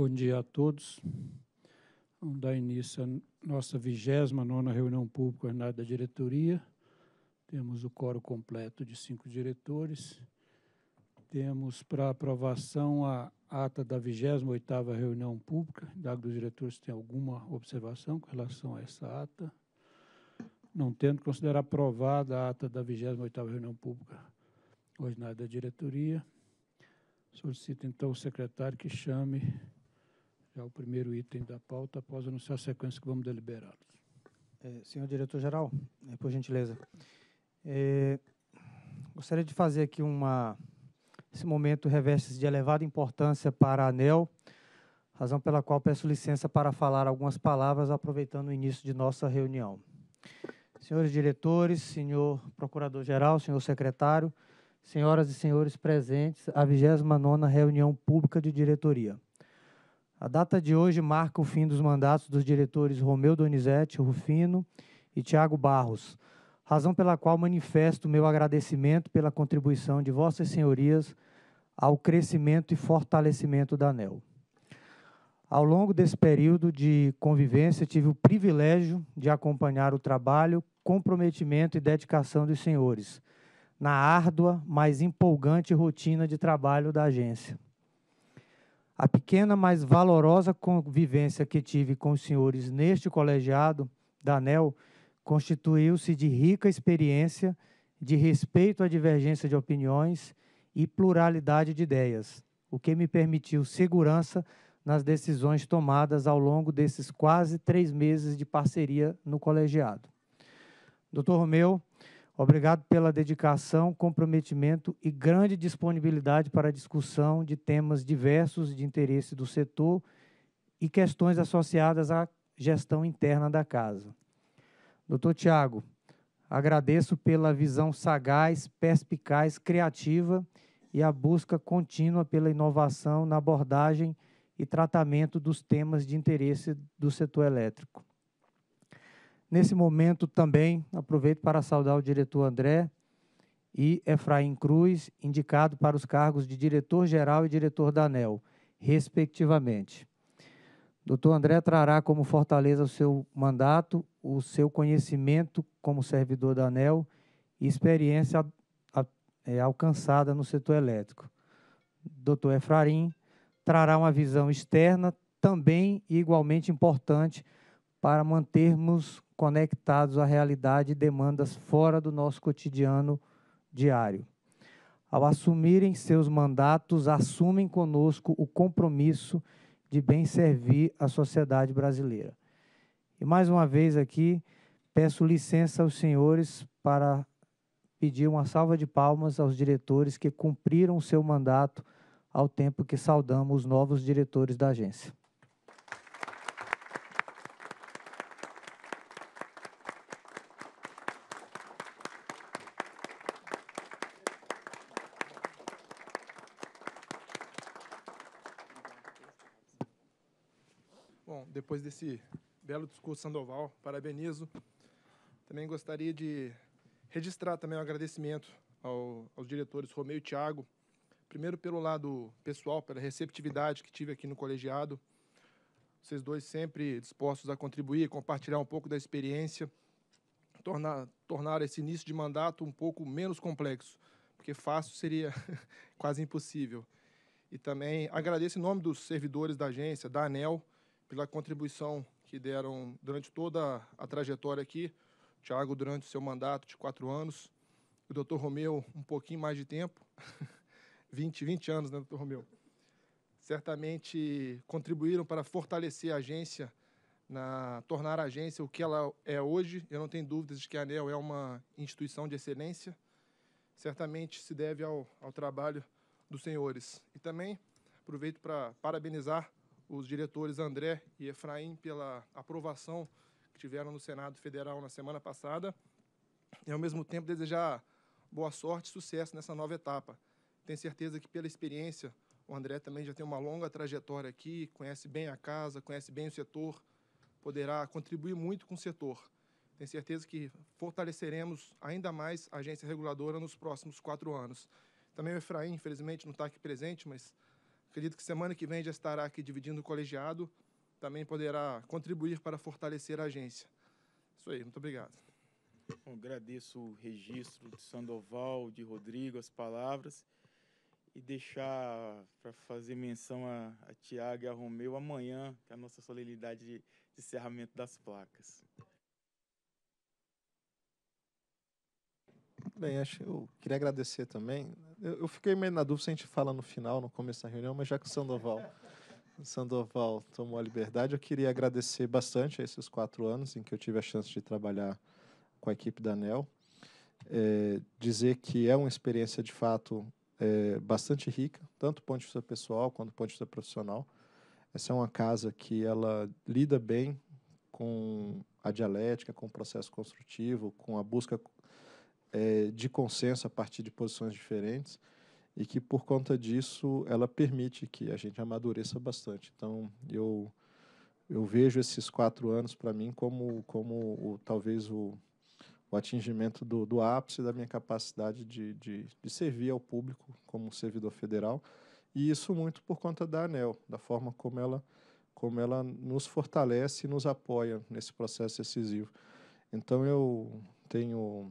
Bom dia a todos. Vamos dar início à nossa 29 reunião pública ordinária da diretoria. Temos o coro completo de cinco diretores. Temos para aprovação a ata da 28ª reunião pública. Da dos diretores tem alguma observação com relação a essa ata? Não tendo, considerar aprovada a ata da 28ª reunião pública ordinária da diretoria. Solicito, então, o secretário que chame já é o primeiro item da pauta, após anunciar a sequência que vamos deliberá-los. É, senhor diretor-geral, é, por gentileza, é, gostaria de fazer aqui uma... Esse momento reveste-se de elevada importância para a ANEL, razão pela qual peço licença para falar algumas palavras, aproveitando o início de nossa reunião. Senhores diretores, senhor procurador-geral, senhor secretário, senhoras e senhores presentes a 29ª Reunião Pública de Diretoria. A data de hoje marca o fim dos mandatos dos diretores Romeu Donizete Rufino e Tiago Barros, razão pela qual manifesto meu agradecimento pela contribuição de Vossas Senhorias ao crescimento e fortalecimento da ANEL. Ao longo desse período de convivência, tive o privilégio de acompanhar o trabalho, comprometimento e dedicação dos senhores, na árdua, mas empolgante rotina de trabalho da agência. A pequena, mas valorosa convivência que tive com os senhores neste colegiado da ANEL constituiu-se de rica experiência, de respeito à divergência de opiniões e pluralidade de ideias, o que me permitiu segurança nas decisões tomadas ao longo desses quase três meses de parceria no colegiado. Doutor Romeu, Obrigado pela dedicação, comprometimento e grande disponibilidade para a discussão de temas diversos de interesse do setor e questões associadas à gestão interna da casa. Doutor Tiago, agradeço pela visão sagaz, perspicaz, criativa e a busca contínua pela inovação na abordagem e tratamento dos temas de interesse do setor elétrico. Nesse momento também aproveito para saudar o diretor André e Efraim Cruz, indicado para os cargos de diretor-geral e diretor da ANEL, respectivamente. Doutor André trará como fortaleza o seu mandato, o seu conhecimento como servidor da ANEL e experiência a, a, é, alcançada no setor elétrico. Doutor Efraim trará uma visão externa, também igualmente importante, para mantermos conectados à realidade e demandas fora do nosso cotidiano diário. Ao assumirem seus mandatos, assumem conosco o compromisso de bem servir a sociedade brasileira. E mais uma vez aqui, peço licença aos senhores para pedir uma salva de palmas aos diretores que cumpriram o seu mandato ao tempo que saudamos os novos diretores da agência. depois desse belo discurso Sandoval, parabenizo. Também gostaria de registrar também o um agradecimento ao, aos diretores Romeu e Tiago, primeiro pelo lado pessoal, pela receptividade que tive aqui no colegiado, vocês dois sempre dispostos a contribuir, compartilhar um pouco da experiência, tornar, tornar esse início de mandato um pouco menos complexo, porque fácil seria quase impossível. E também agradeço em nome dos servidores da agência, da ANEL, pela contribuição que deram durante toda a trajetória aqui. O Thiago, durante o seu mandato de quatro anos. O doutor Romeu, um pouquinho mais de tempo. 20, 20 anos, né, doutor Romeu? Certamente contribuíram para fortalecer a agência, na tornar a agência o que ela é hoje. Eu não tenho dúvidas de que a ANEL é uma instituição de excelência. Certamente se deve ao, ao trabalho dos senhores. E também aproveito para parabenizar os diretores André e Efraim pela aprovação que tiveram no Senado Federal na semana passada e, ao mesmo tempo, desejar boa sorte e sucesso nessa nova etapa. Tenho certeza que, pela experiência, o André também já tem uma longa trajetória aqui, conhece bem a casa, conhece bem o setor, poderá contribuir muito com o setor. Tenho certeza que fortaleceremos ainda mais a agência reguladora nos próximos quatro anos. Também o Efraim, infelizmente, não está aqui presente, mas Acredito que semana que vem já estará aqui dividindo o colegiado, também poderá contribuir para fortalecer a agência. Isso aí, muito obrigado. Bom, agradeço o registro de Sandoval, de Rodrigo, as palavras. E deixar para fazer menção a, a Tiago e a Romeu amanhã, que é a nossa solenidade de, de encerramento das placas. Bem, acho, eu queria agradecer também. Eu, eu, fiquei meio na dúvida se a gente fala no final, no começo da reunião, mas já que o Sandoval, Sandoval tomou a liberdade, eu queria agradecer bastante a esses quatro anos em que eu tive a chance de trabalhar com a equipe da ANEL. É, dizer que é uma experiência, de fato, é, bastante rica, tanto do ponto de vista pessoal quanto do ponto de vista profissional. Essa é uma casa que ela lida bem com a dialética, com o processo construtivo, com a busca é, de consenso a partir de posições diferentes e que por conta disso ela permite que a gente amadureça bastante. Então eu eu vejo esses quatro anos para mim como como o, talvez o, o atingimento do, do, ápice da minha capacidade de, de, de servir ao público como servidor federal e isso muito por conta da ANEL, da forma como ela como ela nos fortalece e nos apoia nesse processo decisivo. Então eu tenho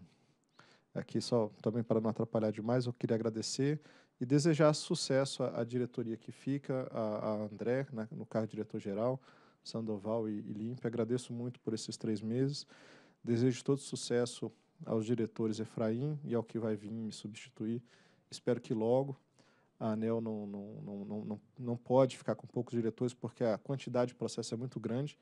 Aqui, só também para não atrapalhar demais, eu queria agradecer e desejar sucesso à, à diretoria que fica, a, a André, né, no cargo diretor-geral, Sandoval e, e Limpe. Agradeço muito por esses três meses. Desejo todo sucesso aos diretores Efraim e ao que vai vir me substituir. Espero que logo a ANEL não, não, não, não, não pode ficar com poucos diretores, porque a quantidade de processo é muito grande.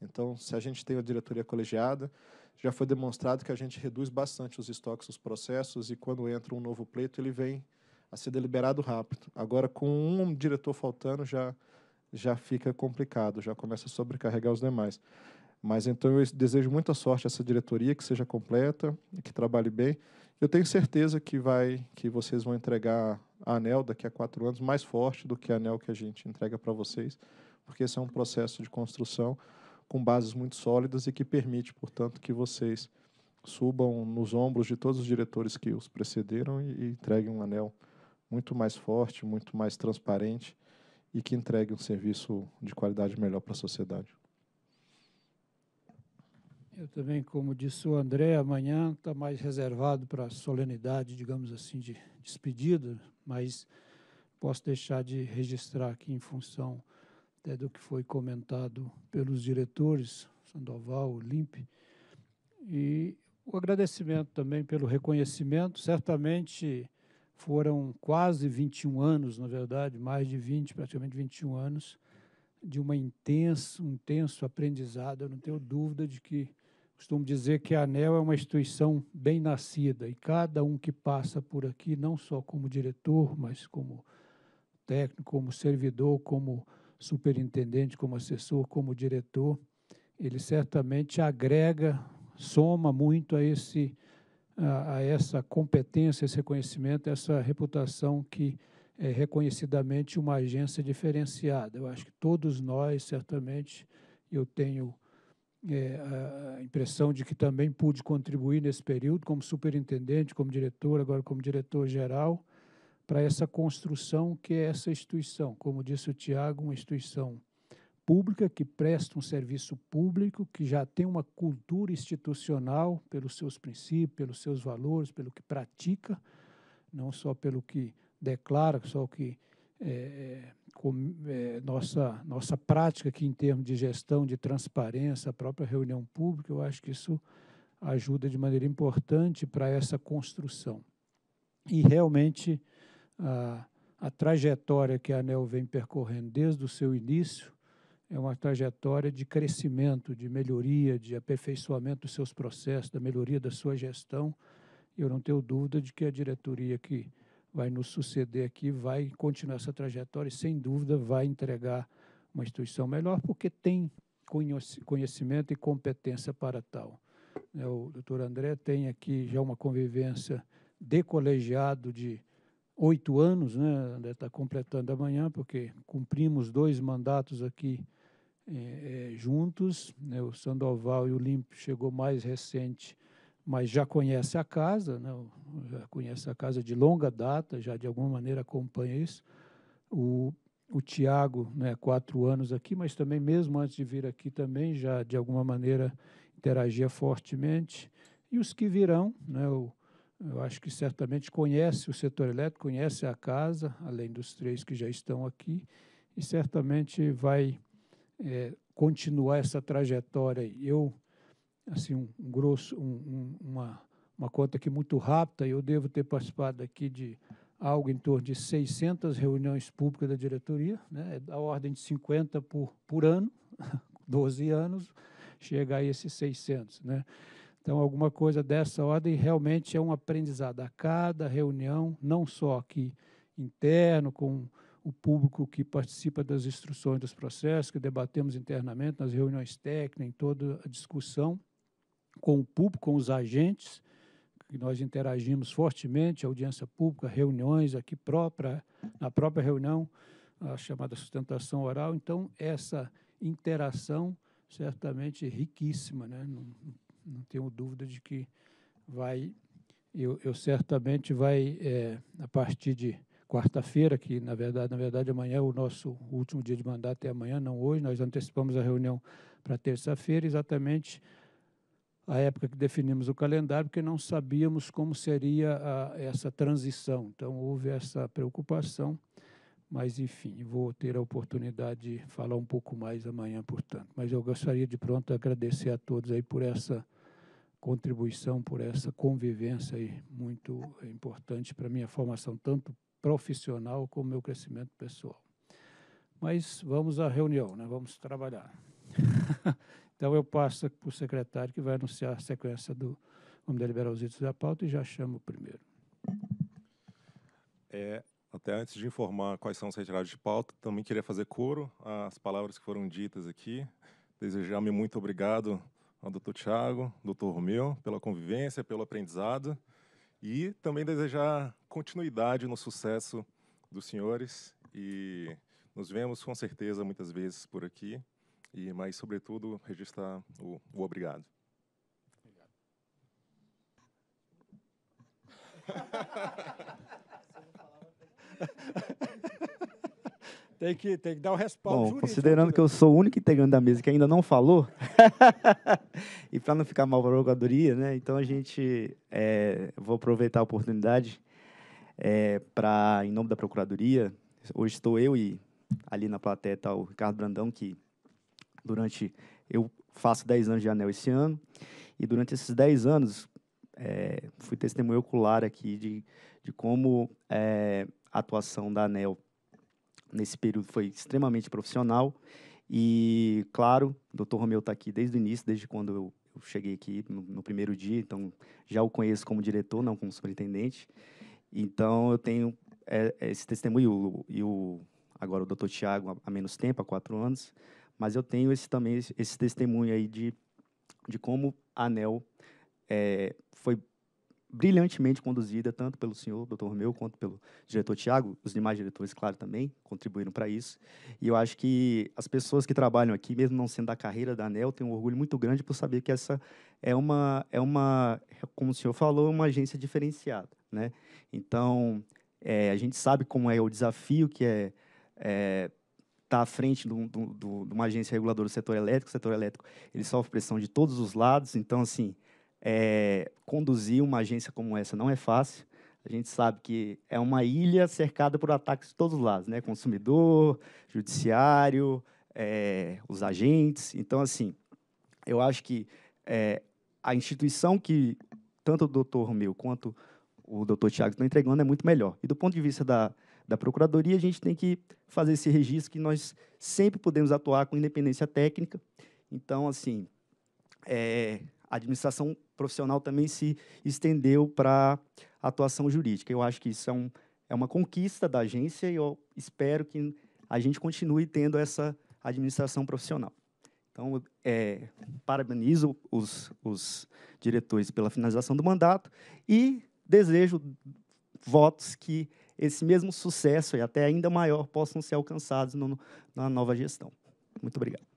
Então, se a gente tem a diretoria colegiada, já foi demonstrado que a gente reduz bastante os estoques, os processos, e quando entra um novo pleito, ele vem a ser deliberado rápido. Agora, com um diretor faltando, já, já fica complicado, já começa a sobrecarregar os demais. Mas então eu desejo muita sorte a essa diretoria, que seja completa, que trabalhe bem. Eu tenho certeza que vai, que vocês vão entregar a ANEL daqui a quatro anos mais forte do que a ANEL que a gente entrega para vocês, porque esse é um processo de construção com bases muito sólidas e que permite, portanto, que vocês subam nos ombros de todos os diretores que os precederam e, e entreguem um anel muito mais forte, muito mais transparente e que entregue um serviço de qualidade melhor para a sociedade. Eu também, como disse o André, amanhã está mais reservado para a solenidade, digamos assim, de despedida, mas posso deixar de registrar aqui em função até do que foi comentado pelos diretores, Sandoval, Limpe, e o agradecimento também pelo reconhecimento. Certamente foram quase 21 anos, na verdade, mais de 20, praticamente 21 anos, de uma intenso, um intenso aprendizado. Eu não tenho dúvida de que, costumo dizer que a ANEL é uma instituição bem nascida e cada um que passa por aqui, não só como diretor, mas como técnico, como servidor, como superintendente, como assessor, como diretor, ele certamente agrega, soma muito a, esse, a, a essa competência, esse reconhecimento, essa reputação que é reconhecidamente uma agência diferenciada. Eu acho que todos nós, certamente, eu tenho é, a impressão de que também pude contribuir nesse período como superintendente, como diretor, agora como diretor-geral, para essa construção que é essa instituição. Como disse o Tiago, uma instituição pública que presta um serviço público, que já tem uma cultura institucional pelos seus princípios, pelos seus valores, pelo que pratica, não só pelo que declara, só o que é, com, é, nossa, nossa prática aqui em termos de gestão, de transparência, a própria reunião pública, eu acho que isso ajuda de maneira importante para essa construção. E realmente a, a trajetória que a ANEL vem percorrendo desde o seu início é uma trajetória de crescimento, de melhoria, de aperfeiçoamento dos seus processos, da melhoria da sua gestão. Eu não tenho dúvida de que a diretoria que vai nos suceder aqui vai continuar essa trajetória e, sem dúvida, vai entregar uma instituição melhor, porque tem conhecimento e competência para tal. É, o doutor André tem aqui já uma convivência de colegiado de oito anos, né? Deve estar completando amanhã, porque cumprimos dois mandatos aqui é, é juntos. Né? O Sandoval e o Limpo chegou mais recente, mas já conhece a casa, né? já conhece a casa de longa data, já de alguma maneira acompanha isso. O, o Tiago, né, quatro anos aqui, mas também mesmo antes de vir aqui também já de alguma maneira interagia fortemente. E os que virão, né, o, eu acho que certamente conhece o setor elétrico, conhece a casa, além dos três que já estão aqui, e certamente vai é, continuar essa trajetória. Eu, assim, um grosso, um, um, uma, uma conta aqui muito rápida, eu devo ter participado aqui de algo em torno de 600 reuniões públicas da diretoria, né, é da ordem de 50 por, por ano, 12 anos, chega a esses 600, né? Então, alguma coisa dessa ordem realmente é um aprendizado. A cada reunião, não só aqui interno, com o público que participa das instruções dos processos, que debatemos internamente nas reuniões técnicas, em toda a discussão, com o público, com os agentes, que nós interagimos fortemente, audiência pública, reuniões aqui própria, na própria reunião, a chamada sustentação oral. Então, essa interação certamente riquíssima, né? Não, não tenho dúvida de que vai, eu, eu certamente vai, é, a partir de quarta-feira, que na verdade, na verdade amanhã é o nosso último dia de mandato, é amanhã, não hoje, nós antecipamos a reunião para terça-feira, exatamente a época que definimos o calendário, porque não sabíamos como seria a, essa transição. Então, houve essa preocupação mas, enfim, vou ter a oportunidade de falar um pouco mais amanhã, portanto. Mas eu gostaria de pronto agradecer a todos aí por essa contribuição, por essa convivência aí muito importante para a minha formação, tanto profissional como meu crescimento pessoal. Mas vamos à reunião, né? vamos trabalhar. então eu passo para o secretário que vai anunciar a sequência do vamos deliberar os itens da pauta e já chamo o primeiro. É, até antes de informar quais são os retirados de pauta, também queria fazer coro às palavras que foram ditas aqui. Desejar-me muito obrigado ao doutor Tiago, doutor Romeu, pela convivência, pelo aprendizado e também desejar continuidade no sucesso dos senhores e nos vemos com certeza muitas vezes por aqui e mas sobretudo registrar o, o obrigado. obrigado. tem, que, tem que dar o um respaldo Bom, considerando né, que eu sou o único integrante da mesa que ainda não falou, e para não ficar mal para a Procuradoria, né, então a gente, é, vou aproveitar a oportunidade é, para, em nome da Procuradoria, hoje estou eu e ali na plateia está o Ricardo Brandão, que durante, eu faço 10 anos de anel esse ano, e durante esses 10 anos, é, fui testemunho ocular aqui de, de como é, a atuação da ANEL nesse período foi extremamente profissional. E, claro, o doutor Romeu está aqui desde o início, desde quando eu, eu cheguei aqui no, no, primeiro dia, então já o conheço como diretor, não como superintendente. Então, eu tenho é, é esse testemunho, e o, agora o doutor Tiago há, menos tempo, há quatro anos, mas eu tenho esse também esse, esse testemunho aí de, de como a ANEL é, foi brilhantemente conduzida tanto pelo senhor, doutor Romeu, quanto pelo diretor Tiago, os demais diretores, claro, também contribuíram para isso. E eu acho que as pessoas que trabalham aqui, mesmo não sendo da carreira da ANEL, têm um orgulho muito grande por saber que essa é uma, é uma como o senhor falou, uma agência diferenciada. Né? Então, é, a gente sabe como é o desafio que é estar é, tá à frente de, de uma agência reguladora do setor elétrico. O setor elétrico ele sofre pressão de todos os lados, então, assim, é, conduzir uma agência como essa não é fácil. A gente sabe que é uma ilha cercada por ataques de todos os lados, né? Consumidor, judiciário, é, os agentes. Então, assim, eu acho que é, a instituição que tanto o doutor Romeu quanto o doutor Tiago estão entregando é muito melhor. E do ponto de vista da, da Procuradoria, a gente tem que fazer esse registro que nós sempre podemos atuar com independência técnica. Então, assim, é, a administração profissional também se estendeu para atuação jurídica. Eu acho que isso é, um, é uma conquista da agência e eu espero que a gente continue tendo essa administração profissional. Então, é, parabenizo os, os diretores pela finalização do mandato e desejo votos que esse mesmo sucesso e até ainda maior possam ser alcançados no, na nova gestão. Muito obrigado.